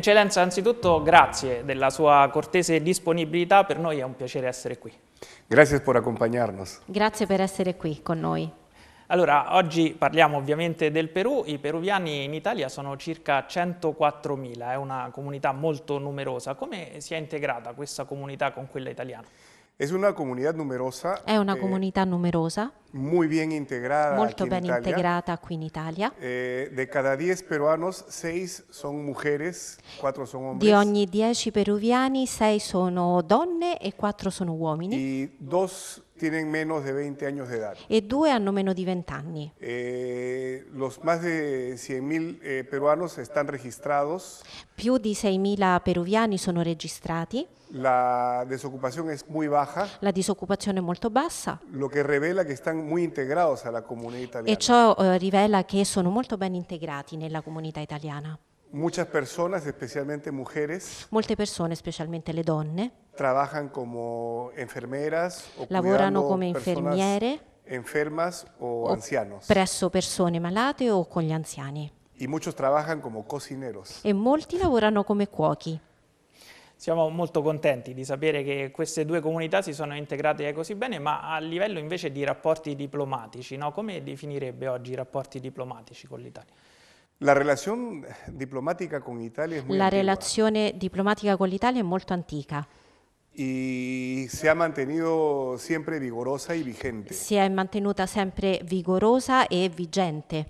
Eccellenza, anzitutto grazie della sua cortese disponibilità, per noi è un piacere essere qui. Grazie per accompagnarnos. Grazie per essere qui con noi. Allora, oggi parliamo ovviamente del Perù. I peruviani in Italia sono circa 104.000, è una comunità molto numerosa. Come si è integrata questa comunità con quella italiana? Es una comunidad numerosa. È una eh, comunità numerosa. Muy bien integrada. Molto ben in integrata qui in Italia. Eh, de cada 10 peruanos, 6 son mujeres, 4 son hombres. Di ogni 10 peruviani, 6 sono donne e 4 sono uomini. Y dos tienen menos de 20 años di età. E due hanno meno di 20 anni. Eh, los más de 100.000 eh, peruanos están registrados. Più di 6.000 peruviani sono registrati. La desocupación es muy baja. La disoccupazione è molto bassa. Lo que revela que están muy integrados a la comunidad italiana. E ciò eh, rivela che sono molto ben integrati nella comunità italiana. Muchas personas, especialmente mujeres, Molte persone, specialmente le donne, trabajan como enfermeras o lavorano come infermiere enfermas o, o anzianos. presso persone malate o con gli anziani Y muchos trabajan como cocineros. e molti lavorano come cuochi. Siamo molto contenti di sapere che queste due comunità si sono integrate così bene, ma a livello invece di rapporti diplomatici, no? come definirebbe oggi i rapporti diplomatici con l'Italia? La relación diplomática con Italia è molto La relación relazione eh, diplomatica con l'Italia è molto antica. y se ha mantenido siempre vigorosa y vigente. Se ha mantenuta siempre vigorosa y e vigente.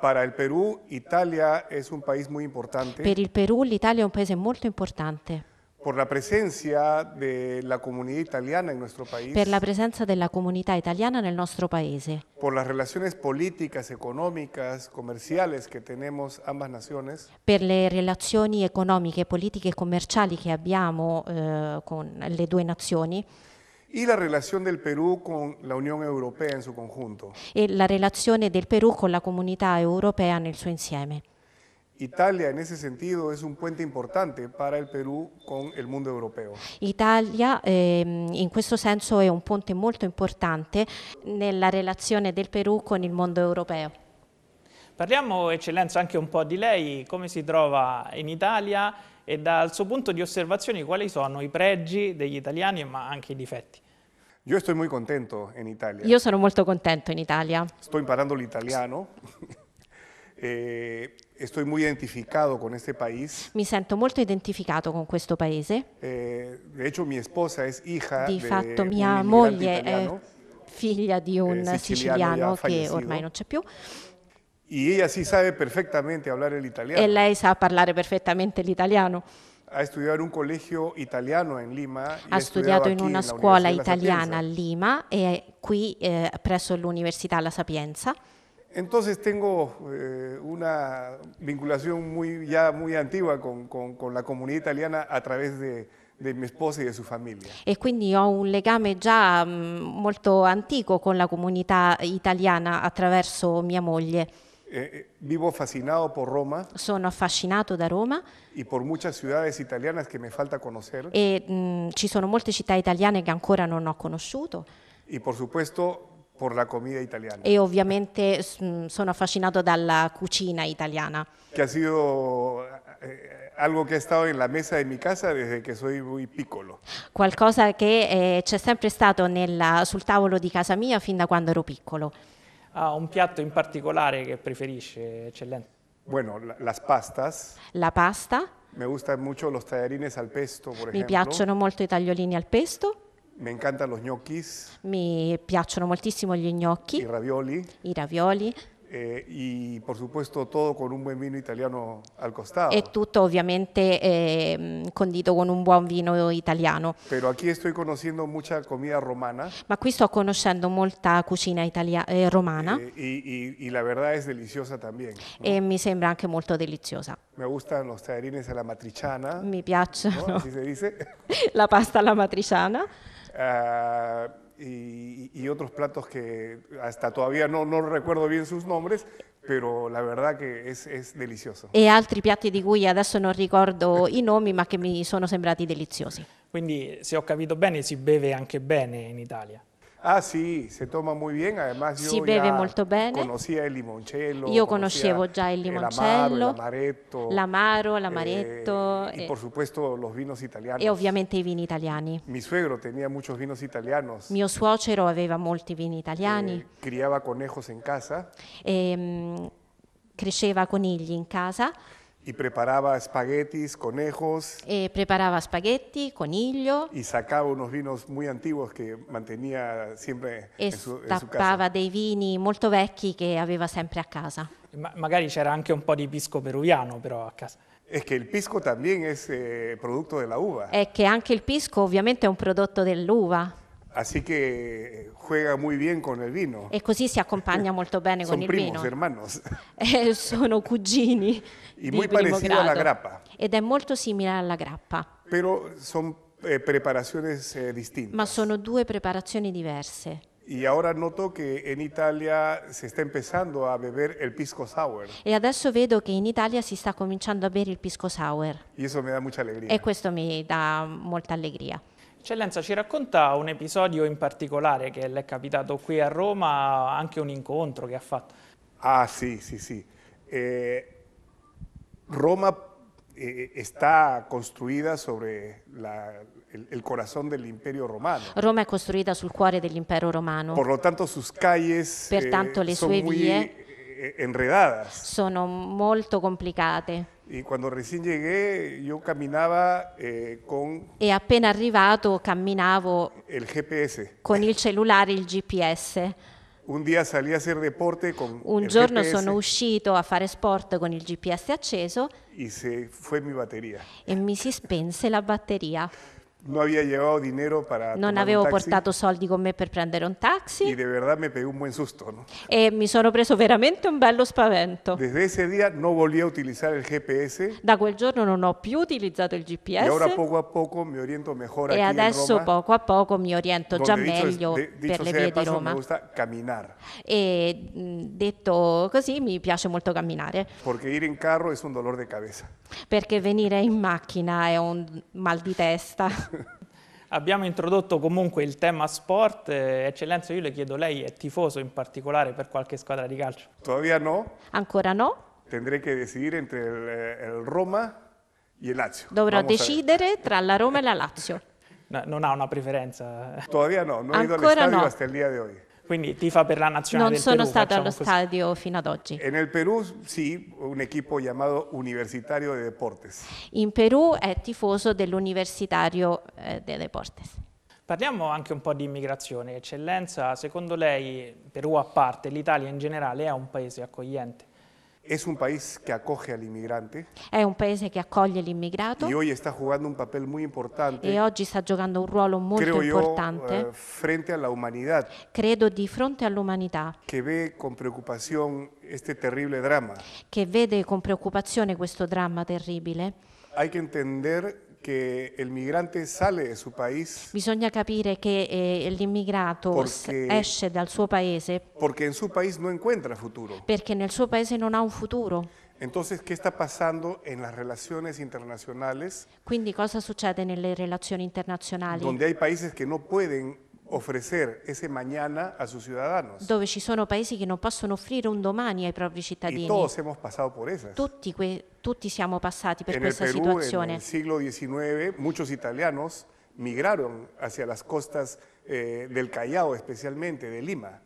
Para el Perú, Italia es un país muy importante Per il Perù l'Italia è un paese muy importante Por la presencia de la comunidad italiana en nuestro país. Per la presenza della comunità italiana nel nostro paese. Por las relaciones políticas, económicas, comerciales que tenemos ambas naciones. Per le relazioni economiche, politiche e commerciali che abbiamo eh, con le due nazioni. E la relazione del Perù con la Unione Europea in suo conjunto. E la relazione del Perù con la comunità europea nel suo insieme. Italia en ese sentido es un puente importante para el Perú con il mondo europeo. Italia eh, in questo senso è un ponte molto importante nella relazione del Perù con il mondo europeo. Parliamo, Eccellenza, anche un po' di lei, come si trova in Italia e dal suo punto di osservazione quali sono i pregi degli italiani ma anche i difetti. Io estoy molto contento in Italia. Io sono molto contento in Italia. Sto imparando l'italiano. Eh, estoy muy identificado con este país. Mi sento molto identificato con questo paese. Eh, de hecho, mi esposa es hija Di fatto, de mia moglie italiano, è figlia di un eh, siciliano, siciliano che ormai non c'è più. Sì e lei sa parlare perfettamente l'italiano. Ha studiato in un collegio italiano in Lima. Ha studiato in una scuola italiana a Lima e qui eh, presso l'Università La Sapienza. Entonces tengo eh, una vinculación muy, ya muy antigua con, con, con la comunidad italiana a través de, dei miei sposi e della sua famiglia. E quindi ho un legame già mm, molto antico con la comunità italiana attraverso mia moglie. Eh, eh vivo fascinato por Roma. Sono affascinato da Roma. E por muchas ciudades italianas que me falta conocer. E mh, mm, ci sono molte città italiane che ancora non ho conosciuto. E por supuesto per la comida italiana. E ovviamente mm, sono affascinato dalla cucina italiana. Che ha sido eh, algo che è stato nella mesa di mia casa desde che sono muy piccolo. Qualcosa che eh, c'è sempre stato nella, sul tavolo di casa mia fin da quando ero piccolo. Ah, un piatto in particolare che preferisce, eccellente. Bueno, las pastas. La pasta. Mi piacciono molto i tagliolini al pesto. Me encantano los gnocchis. Mi piacciono moltissimo gli gnocchi. I ravioli. I ravioli. Eh, y por supuesto todo con un buen vino italiano al costado. es todo obviamente ehm, condito con un buen vino italiano. Pero aquí estoy conociendo mucha comida romana. Ma aquí estoy conociendo molta cocina italia- eh, romana. Eh, y, la verdad es deliciosa también. y me mi sembra anche molto deliciosa. Me gustan los tallarines a la matriciana. me piacciono. ¿no? se dice. la pasta la matriciana. Ah, y, y otros platos que hasta todavía no, no recuerdo bien sus nombres, pero la verdad che è delizioso. E altri piatti di cui adesso non ricordo i nomi, ma che mi sono sembrati deliziosi. Quindi, se ho capito bene, si beve anche bene in Italia. Ah sì, si toma muy bien, además si beve molto bene. Io conoscevo già il limoncello, l'amaro, l'amaretto e, e, e, e, ovviamente i vini italiani. Mio suocero aveva molti vini italiani. Eh, criava conejos en casa. E, ehm, cresceva conigli in casa. Y preparaba espaguetis, conejos. Eh, preparaba espagueti, coniglio. Y sacaba unos vinos muy antiguos che mantenía sempre in su, in su casa. dei vini molto vecchi che aveva sempre a casa. Ma magari c'era anche un po' di pisco peruviano però a casa. Es que el pisco también es eh, producto de la uva. È che anche il pisco ovviamente è un prodotto dell'uva. Así que juega muy bien con el vino. E così si accompagna molto bene con il vino. Son il primos, vino. hermanos. Eh, sono cugini. Y muy parecida a la grappa. Ed è molto simile alla grappa. Pero son eh, preparaciones eh, distintas. Ma sono due preparazioni diverse. Y ahora noto que en Italia se está empezando a beber el pisco sour. E adesso vedo che in Italia si sta cominciando a bere il pisco sour Y eso me da mucha alegría. e questo mi dà molta allegria. Eccellenza ci racconta un episodio in particolare che le è capitato qui a Roma, anche un incontro che ha fatto. Ah, sì, sì, sì. Eh, Roma eh, está construida sobre la, el, el, corazón del imperio romano. Roma è costruita sul cuore dell'impero romano. Por lo tanto, sus calles Pertanto, eh, le sue son muy vie eh, enredadas. sono molto complicate. Y cuando recién llegué, yo caminaba eh, con. E appena arrivato camminavo. Il GPS. Con il cellulare, il GPS. Un, Un giorno GPS, sono uscito a fare sport con il GPS acceso. E mi si spense la batteria. No había llevado dinero para non avevo portato soldi con me per prendere un taxi me un susto, no? e mi sono preso veramente un bello spavento. No da quel giorno non ho più utilizzato il GPS. E, poco poco e adesso poco a poco mi oriento già meglio de, per le vie di Roma. E mm, detto così mi piace molto camminare. Perché ir in carro è un dolore di cabeza perché venire in macchina è un mal di testa. Abbiamo introdotto comunque il tema sport. Eccellenza, eh, io le chiedo, lei è tifoso in particolare per qualche squadra di calcio? Todavía no. Ancora no. Tendré che decidere tra il, il eh, Roma e il Lazio. Dovrò Vamos decidere tra la Roma e la Lazio. No, non ha una preferenza. Todavía no, non Ancora he ido al estadio no. hasta el día de hoy quindi tifa per la nazionale non sono stato allo così. stadio fino ad oggi E nel Perù sì un equipo chiamato Universitario de Deportes in Perù è tifoso dell'Universitario eh, de Deportes Parliamo anche un po' di immigrazione. Eccellenza, secondo lei, Perù a parte, l'Italia in generale è un paese accogliente? Es un país que acoge al inmigrante. È un paese che accoglie l'immigrato. Y hoy está jugando un papel muy importante. E oggi sta giocando un ruolo molto creo importante. Yo, uh, eh, frente a la humanidad. Credo di fronte all'umanità. Che ve con preoccupazione este terribile dramma. Che vede con preoccupazione questo dramma terribile. Hay que entender que el migrante sale de su país Bisogna capire che el eh, l'immigrato es esce dal suo paese. Porque en su país no encuentra futuro. Perché nel suo paese non ha un futuro. Entonces, ¿qué está pasando en las relaciones internacionales? Quindi cosa succede nelle relazioni internazionali? Donde hay países que no pueden ofrecer ese mañana a sus ciudadanos. dove ci sono paesi che non possono offrire un domani ai propri cittadini. Y todos hemos pasado por esas. Tutti, tutti siamo passati per en questa Perú, situazione. Nel siglo XIX, muchos italianos migraron hacia las costas eh, del Callao, especialmente de Lima.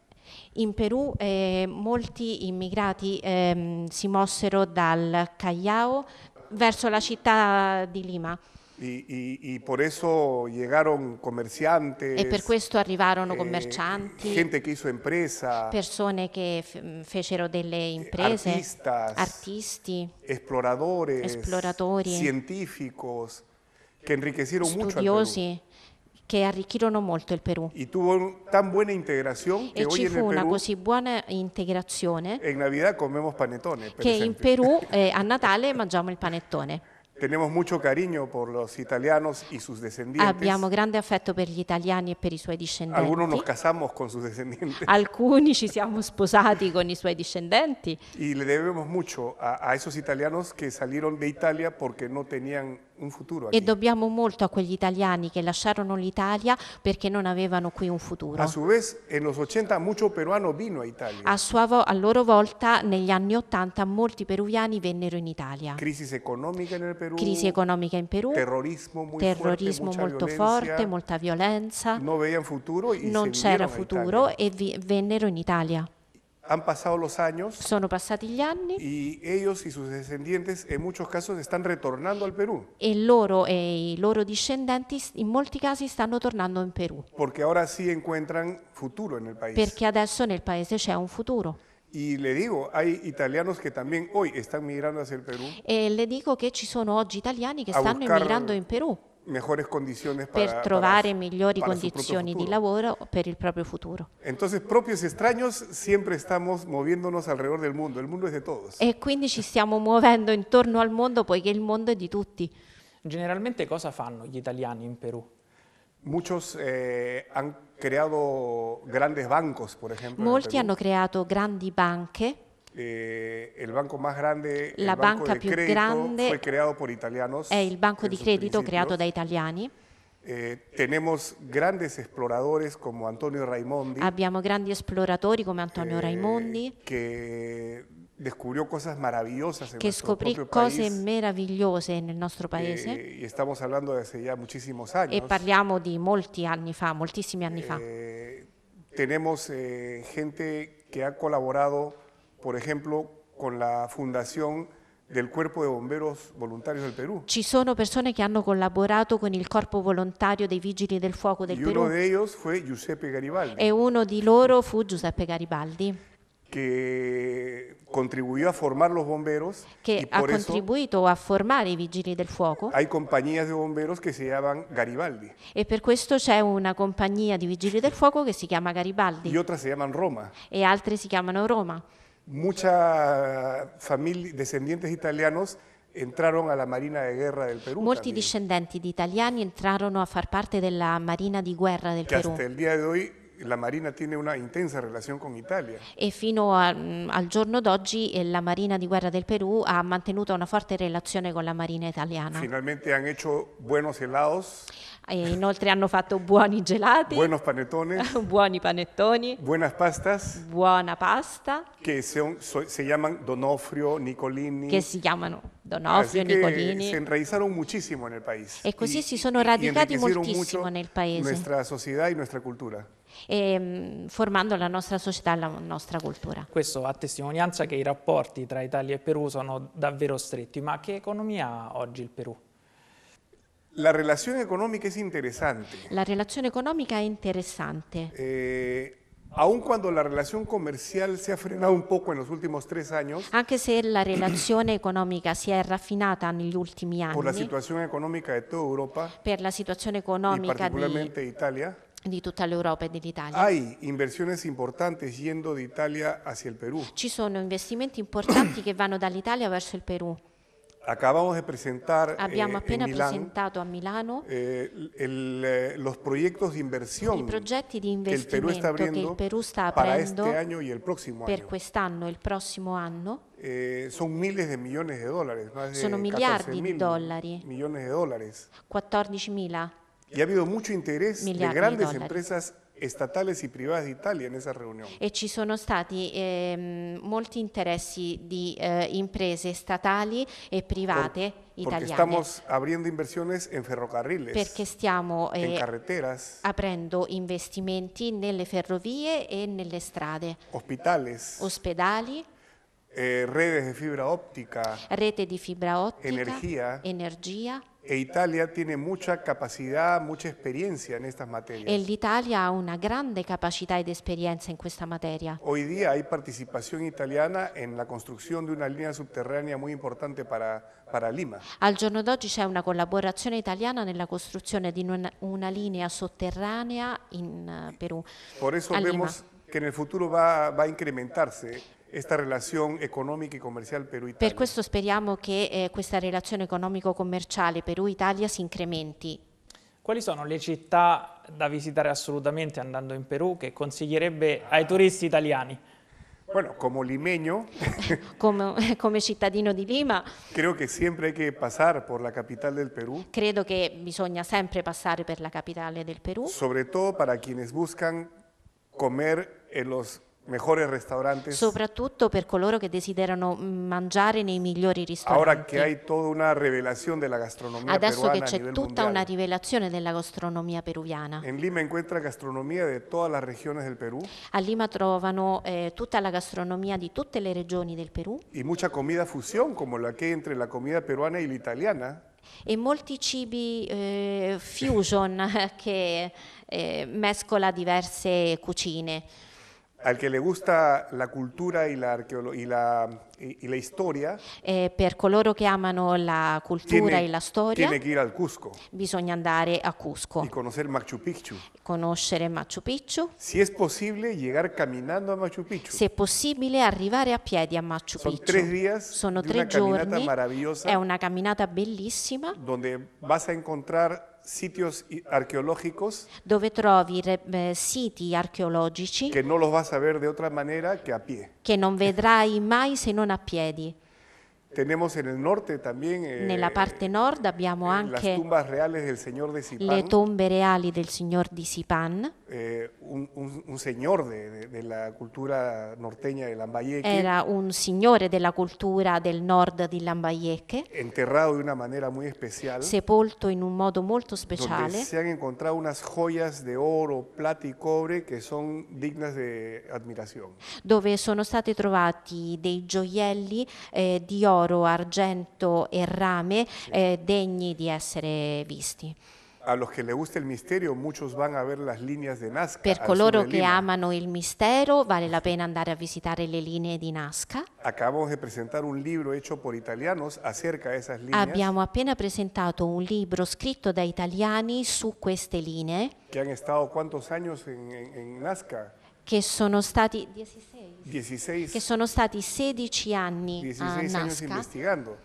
In Perù eh, molti immigrati ehm, si mossero dal Callao verso la città di Lima. Y, y, por eso llegaron comerciantes, e per questo arrivarono eh, commercianti, eh, gente che hizo impresa, persone che fecero delle eh, imprese, artistas, artisti, esploradores, esploratori, científicos, che enriquecieron studiosi, mucho che arricchirono molto il Perù. E, e ci fu una Perú, così buona integrazione in Navidad comemos panetone, che esempio. in Perù eh, a Natale mangiamo il panettone. Tenemos mucho cariño por los italianos y sus descendientes. grande affetto per gli e Algunos nos casamos con sus descendientes. Alcuni ci siamo con i suoi Y le debemos mucho a esos italianos que salieron de Italia porque no tenían e dobbiamo molto a quegli italiani che lasciarono l'Italia perché non avevano qui un futuro. A, vez, 80, a, sua, a loro volta negli anni 80 molti peruviani vennero in Italia. Crisi economica, Perù, Crisi economica in Perù, terrorismo, terrorismo fuerte, molto forte, molta violenza, non, non c'era futuro e vi, vennero in Italia. Han pasado los años. Sono passati Y ellos y sus descendientes en muchos casos están retornando al Perú. E loro e i loro discendenti in molti casi stanno tornando in Porque ahora sí encuentran futuro en el país. Perché adesso nel paese c'è un futuro. Y le digo, hay italianos que también hoy están migrando hacia el Perú. E le digo que ci sono oggi italiani che stanno emigrando Perú. Perù. per trovare migliori condizioni di lavoro per il proprio futuro. del E quindi ci stiamo muovendo intorno al mondo poiché il mondo è di tutti. Generalmente cosa fanno gli italiani in Perù? Muchos, eh, han creado grandes bancos, por ejemplo, Molti hanno creato grandi banche. Eh, el banco más grande, la banca più grande fue creado por italianos è il banco di credito creato da italiani. Eh, tenemos grandes exploradores como Antonio Raimondi. Abbiamo grandi esploratori come Antonio eh, Raimondi. Que descubrió cosas maravillosas en que descubrí cosas maravillosas en el nuestro país. Eh, y estamos hablando de hace ya muchísimos e años. E parliamo di molti anni fa, moltissimi anni fa. Eh, tenemos eh, gente que ha colaborado por ejemplo, con la fundación del Corpo de Bomberos Voluntarios del Perú. Ci sono persone che hanno collaborato con il Corpo Volontario dei Vigili del Fuoco del y Perù. Uno de ellos fue Giuseppe Garibaldi. E uno di loro fu Giuseppe Garibaldi. Che contribuyó a formar los bomberos. Che ha contribuito a formare i Vigili del Fuoco. Hay compañías de bomberos que se llaman Garibaldi. E per questo c'è una compagnia di Vigili del Fuoco che si chiama Garibaldi. Y otras se llaman Roma. E altre si chiamano Roma. muchas familias, descendientes italianos entraron a la Marina de Guerra del Perú. Molti descendientes discendenti di italiani a far parte la Marina de Guerra del Perú. el día de hoy la Marina tiene una intensa relazione con l'Italia. E fino a, mm, al giorno d'oggi eh, la Marina di guerra del Perù ha mantenuto una forte relazione con la Marina italiana. Finalmente hanno fatto buoni helados. E inoltre hanno fatto buoni gelati, panetones, buoni panettoni, Buone pastas, buona pasta, che si, si chiamano Donofrio, Nicolini. Che si chiamano Donofrio, Nicolini. Si enraizaron muchísimo en el E così y, si sono radicati moltissimo nel paese. Nostra società e nostra cultura e, mm, formando la nostra società e la nostra cultura. Questo a testimonianza che i rapporti tra Italia e Perù sono davvero stretti, ma che economia ha oggi il Perù? La relazione economica è interessante. La relazione economica è interessante. Eh, aun cuando la relación comercial se ha frenado un poco en los últimos tres años. Anche se la relazione economica si è raffinata negli ultimi anni. Por la situación económica de toda Europa. Per la situazione economica y particularmente di Italia di tutta l'Europa e dell'Italia. Hay inversiones importantes yendo de Italia hacia el Perú. Ci sono investimenti importanti che vanno dall'Italia verso il Perù. Acabamos de presentar eh, Abbiamo eh, appena Milán, presentato a Milano eh, el, eh, los proyectos de inversión i progetti di investimento che il Perù sta aprendo, per quest'anno e il prossimo anno. Eh, son miles de milioni di dollari, sono miliardi di dollari, 14 mila. Y ha habido mucho interés de grandes di empresas estatales y privadas de Italia en esa reunión. E ci sono stati eh, molti interessi di eh, imprese statali e private Por, italiane. Porque estamos abriendo inversiones en ferrocarriles. Perché stiamo eh, carreteras, aprendo investimenti nelle ferrovie e nelle strade. Hospitales. Ospedali. Eh, redes de fibra óptica. Rete di fibra ottica. Energia. energia E Italia tiene mucha capacidad, mucha experiencia en estas materias. E Italia ha una grande capacità ed esperienza in questa materia. Hoy día hay participación italiana en la construcción de una línea subterránea muy importante para, para Lima. Al giorno d'oggi c'è una collaborazione italiana nella costruzione di una, una linea sotterranea in uh, Perù. Por eso a vemos que en el futuro va, va a incrementarse questa relazione economica e commerciale Perù-Italia. Per questo speriamo che eh, questa relazione economico-commerciale Perù-Italia si incrementi. Quali sono le città da visitare assolutamente andando in Perù che consiglierebbe ai turisti italiani? Bueno, como limeño, como, como, cittadino di Lima, creo que siempre hay que pasar por la capital del Perú. Credo che bisogna sempre passare per la capitale del Perù. Soprattutto per para quienes buscan comer en los soprattutto per coloro che desiderano mangiare nei migliori ristoranti. Adesso che c'è tutta mundial. una rivelazione della gastronomia peruviana. En Lima gastronomia de todas las regiones del Perú. A Lima trovano eh, tutta la gastronomia di tutte le regioni del Perù. E mucha comida fusión come la che entre la comida peruana e l'italiana e molti cibi eh, fusion che eh, mescola diverse cucine. Al che le gusta la cultura y la, y la, y la historia, eh, per coloro che amano la cultura tiene, e la storia, Cusco, bisogna andare a Cusco. E Machu Picchu. Conoscere Machu Picchu. Se è possibile, Machu Picchu. Se è possibile arrivare a piedi a Machu Son Picchu. Tre Sono tre giorni. È una camminata bellissima. Dove vas a incontrare sitios arqueológicos dove trovi eh, siti archeologici che non lo vas a ver de otra manera que a pie. Che non vedrai mai se non a piedi. Tenemos en el norte también, eh, Nella parte nord abbiamo eh, anche le tombe reali del signor di Sipan eh, un, un, un, signor de, della cultura norteña di Lambayeque. Era un signore della cultura del nord di Lambayeque. Enterrato in una maniera molto speciale. Sepolto in un modo molto speciale. Dove si hanno encontrado unas joyas di oro, plata e cobre che sono dignas di ammirazione. Dove sono stati trovati dei gioielli eh, di oro, argento e rame eh, degni di essere visti. a los que le gusta el misterio, muchos van a ver las líneas de Nazca. Per coloro che amano il mistero, vale la pena andare a visitare le linee di Nazca. Acabamos de presentar un libro hecho por italianos acerca de esas líneas. Abbiamo appena presentato un libro escrito da italiani su queste linee. Que han estado cuántos años en, en, en Nazca? Che sono stati 16. 16. Che sono stati 16 anni 16 a Nazca. investigando.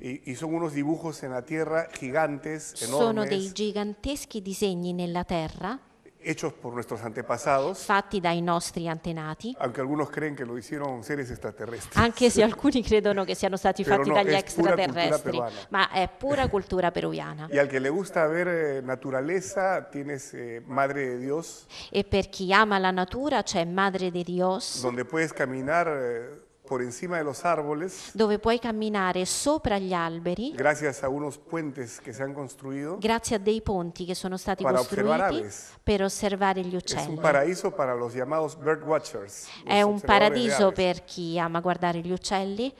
Y, unos dibujos en la tierra gigantes, Sono dei giganteschi disegni nella terra hechos por nuestros antepasados, fatti dai nostri antenati, aunque algunos creen que lo hicieron seres extraterrestres. anche se alcuni credono che siano stati fatti no, dagli extraterrestri, ma è pura cultura peruviana. Y al que le gusta ver eh, naturaleza, tienes eh, Madre de Dios, E per chi ama la natura c'è Madre di Dios, donde puedes caminar eh, por encima de los árboles, dove puoi camminare sopra gli alberi gracias a unos puentes que se han construido, grazie a dei ponti che sono stati para observar costruiti aves. per osservare gli Es uccelli. un paraíso para los llamados bird watchers. los È un paradiso per chi ama guardare gli uccelli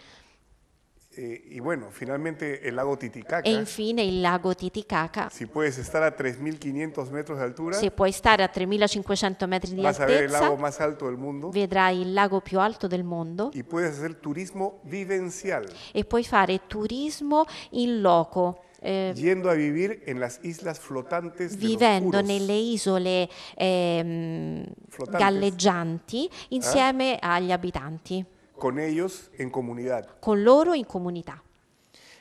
e, bueno, finalmente il lago Titicaca. E infine il lago Titicaca. Si puedes estar a 3.500 metros de altura. Se puoi stare a 3.500 metri di vas altezza. Vas a lago más alto del mundo. Vedrai il lago più alto del mondo. E puoi fare turismo vivenziale. E puoi fare turismo in loco. Eh, yendo a vivir en las islas flotantes vivendo nelle isole eh, galleggianti ah. insieme eh? agli abitanti. Con ellos in comunità. Con loro in comunità.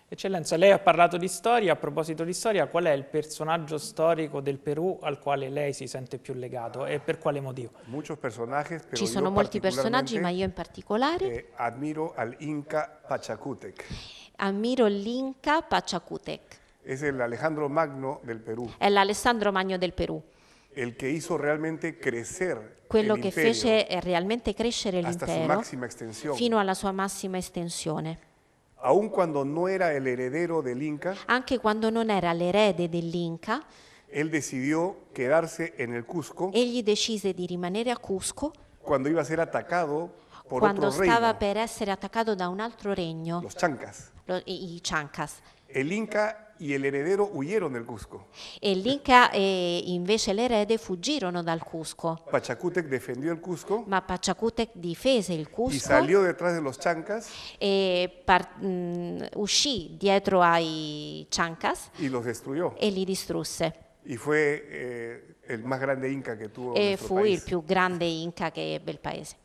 Eccellenza, lei ha parlato di storia, a proposito di storia, qual è il personaggio storico del Perù al quale lei si sente più legato e per quale motivo? Ci sono molti personaggi, ma io in particolare eh, ammiro all'Inca Pachacutec. Ammiro l'Inca Pachacutec. È l'Alessandro Magno del Perù. È l'Alessandro Magno del Perù. el que hizo realmente crescere quello che fece eh, realmente crescere l'impero fino alla sua massima estensione. Aun quando non era el heredero del Inca, anche quando non era l'erede dell'Inca, él decidió quedarse en el Cusco. Egli decise di rimanere a Cusco quando iba a ser atacado por quando otro stava reino, per essere attaccato da un altro regno, los chancas. Lo, i chancas. El Inca y el heredero huyeron del Cusco. E l'Inca e eh, invece l'erede fuggirono dal Cusco. Pachacutec defendió el Cusco Ma Pachacútec difese il y Cusco salió detrás de los chancas e par- mh, mm, uscì dietro ai Chancas y los destruyó. e li distrusse. Y fue eh, el más grande inca que tuvo E nuestro fu il più grande Inca che ebbe il paese.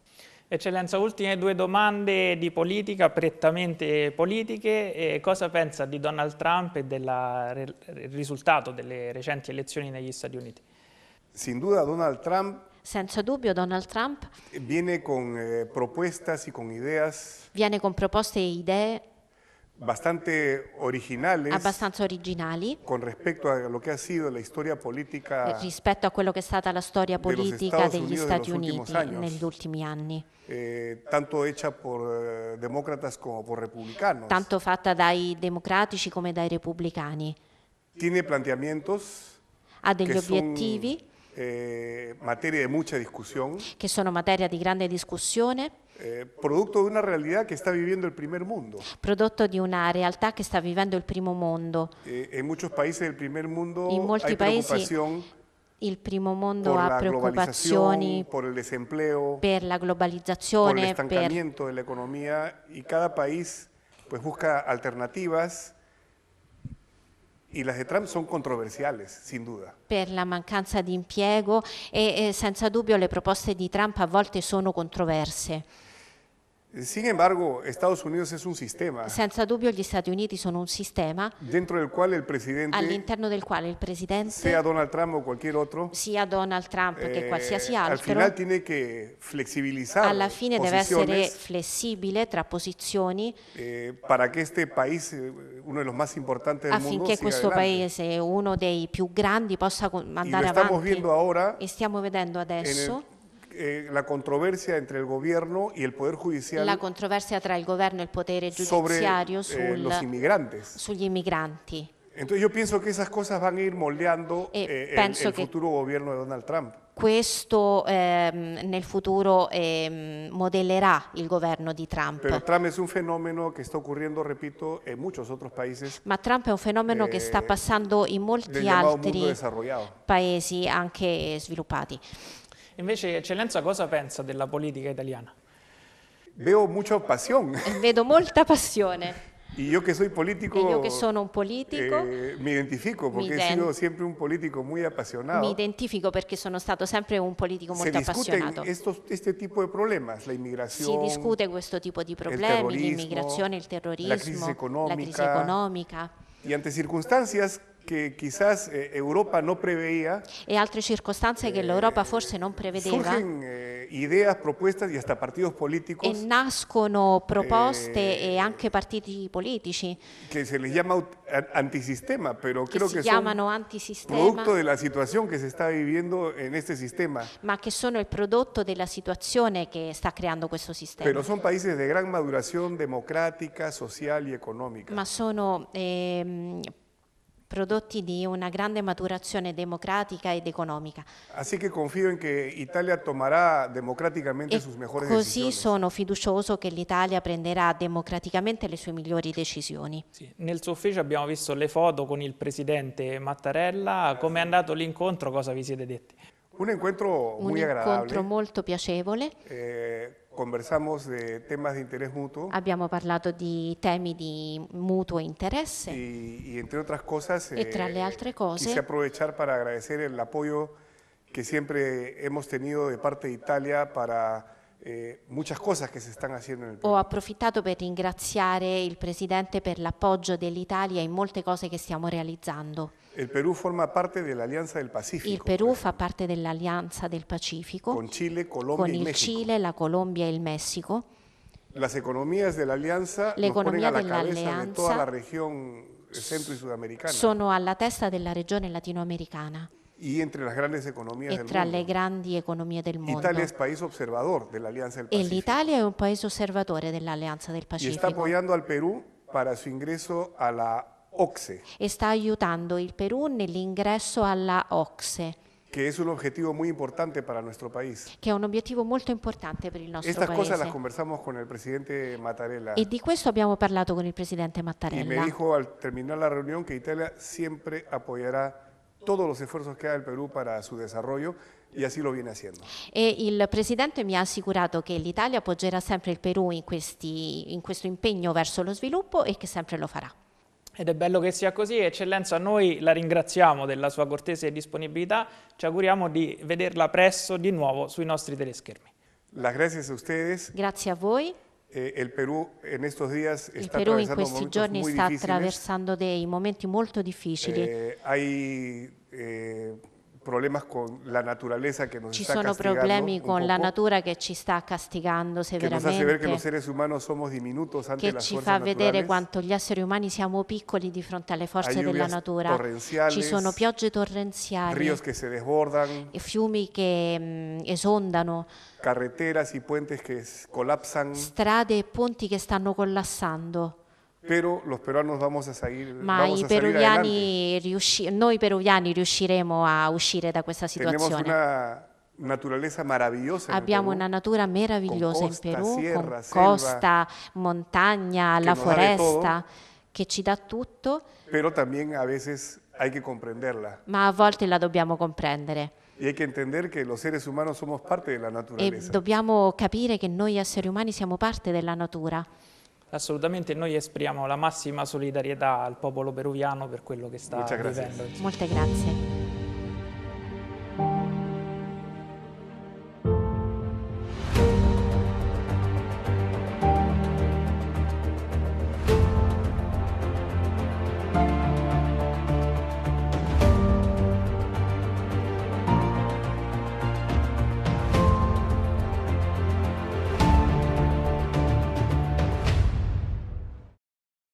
Eccellenza, ultime due domande di politica, prettamente politiche. Eh, cosa pensa di Donald Trump e del risultato delle recenti elezioni negli Stati Uniti? Sin duda Donald Trump senza dubbio Donald Trump viene con, eh, y con ideas, viene con proposte e idee bastante originales. Abbastanza originali. Con respecto a lo que ha sido la historia política. Eh, rispetto a quello che è stata la storia politica degli Stati Uniti negli ultimi anni. Eh, tanto hecha por eh, demócratas como por republicanos. Tanto fatta dai democratici come dai repubblicani. Tiene planteamientos. Ha degli obiettivi. materia di mucha discussión. Che sono materia di grande discussione. Eh, producto de una realidad que está viviendo el primer mundo. Prodotto di una realtà che sta vivendo il primo mondo. Eh, in molti paesi del primo mondo in molti paesi il primo mondo ha preoccupazioni per la globalizzazione, per l'estancamento dell'economia cada país pues, busca alternativas. Y las de Trump son controversiales, sin duda. Per la mancanza de impiego y e, e senza dubbio le proposte di Trump a volte son controverse. Sin embargo, Estados Unidos es un sistema. Senza dubbio gli Stati Uniti sono un sistema dentro del quale il presidente all'interno del quale il presidente sia Donald Trump o eh, qualche altro sia Donald Trump eh, che qualsiasi altro al final che flexibilizzare alla fine deve essere flessibile tra posizioni eh, para que este país eh, uno de los más importantes del affinché mondo, questo paese uno dei più grandi possa andare avanti. Ora, e stiamo vedendo adesso Eh, la controversia entre el gobierno y el poder judicial. La controversia tra el gobierno e il potere giudiziario sobre, eh, sul, eh, sugli Entonces yo pienso que esas cosas van a ir moldeando eh, el, futuro gobierno de Donald Trump. Questo en ehm, el futuro ehm, el gobierno de di Trump. Pero Trump es un fenómeno que está ocurriendo, repito, en muchos otros países. Ma Trump è un fenomeno que che sta passando in molti altri paesi anche sviluppati. Invece, Eccellenza, cosa pensa della politica italiana? Veo mucha pasión. Vedo molta passione. Y yo que soy e io che sono un politico, eh, mi identifico perché ident sono sempre un politico molto appassionato. Mi identifico perché sono stato sempre un politico molto appassionato. Estos, este tipo de problemas, la si discute questo tipo di problemi, l'immigrazione, il terrorismo, la crisi economica. La crisi economica. Y ante circunstancias que quizás eh, Europa no preveía. E altre circostanze che eh, l'Europa forse non prevedeva. Surgen eh, ideas, propuestas y hasta partidos políticos. E nascono proposte eh, e anche partiti politici. Che se les llama antisistema, pero che creo que che chiamano antisistema. de la situación que se está viviendo en este sistema. Ma che sono il prodotto della situazione che sta creando questo sistema. Pero son países de gran maduración democrática, social y económica. Ma sono eh, prodotti di una grande maturazione democratica ed economica. Así que confío en que Italia tomará democráticamente sus mejores così decisioni. Così sono fiducioso che l'Italia prenderà democraticamente le sue migliori decisioni. Sì. Nel suo ufficio abbiamo visto le foto con il presidente Mattarella, come è andato l'incontro, cosa vi siete detti? Un incontro, Un incontro molto piacevole. Eh, Conversamos de temas de interés mutuo. Abbiamo parlato di temi di mutuo interesse. Y, entre otras cosas, e tra le altre cose, quise aprovechar para agradecer el apoyo que siempre hemos tenido de parte de Italia para eh, muchas cosas que se están haciendo en el Perú. Ho approfittato per ringraziare il Presidente per l'appoggio dell'Italia in molte cose che stiamo realizzando. El Perú forma parte de la Alianza del Pacífico. El Perú pues. fa parte de la Alianza del Pacífico. con Chile, Colombia con y el México. la Colombia e il Messico. Las economías de la Alianza nos ponen a la cabeza de toda la región centro y sudamericana sono la testa de la región latinoamericana y entre las grandes economías e del tra le grandi economie del mundo. Italia es país observador de la Alianza del Pacífico. Pacífico Italia è un de la Alianza del y está apoyando al Perú para su ingreso a la OCSE. E sta aiutando il Perù nell'ingresso alla OCSE. Che è un obiettivo molto importante para nuestro país. Que es un objetivo muy importante para el nostro Estas paese. cosas las ¿eh? conversamos con el presidente Mattarella. Y de questo abbiamo parlato con il presidente Mattarella. Y me dijo al terminar la che l'Italia sempre appoggerà tutti gli sforzi che ha il Perù per il suo sviluppo. e así lo viene haciendo. E eh, il Presidente mi ha assicurato che l'Italia appoggerà sempre il Perù in, questi, in questo impegno verso lo sviluppo e che sempre lo farà. Ed è bello che sia così, eccellenza, noi la ringraziamo della sua cortese disponibilità. ci auguriamo di vederla presto di nuovo sui nostri teleschermi. Las gracias a ustedes. Grazie a voi. Eh, il Perù in, il Perù in questi giorni sta difficiles. attraversando dei momenti molto difficili. Eh, hay, eh, problemas con la naturaleza che nos ci sta sono problemi con la natura che ci sta castigando severamente. Che, che, che ci fa vedere quanto gli esseri umani siamo piccoli di fronte alle forze della natura. Ci sono piogge torrenziali, fiumi che mh, mm, esondano, strade e ponti che stanno collassando. Pero los peruanos vamos a salir, Ma vamos a peruviani riusci- noi peruviani riusciremo a uscire da questa situazione. naturaleza maravillosa Abbiamo Perú, una natura meravigliosa costa, in Perù, sierra, con selva, costa, montagna, la foresta, todo, che ci dà tutto. Pero a veces hay que Ma a volte la dobbiamo comprendere. Y hay que entender que los seres humanos somos parte de la naturaleza. E dobbiamo capire che noi esseri umani siamo parte della natura. Assolutamente, noi esprimiamo la massima solidarietà al popolo peruviano per quello che sta Molte vivendo. Molte grazie.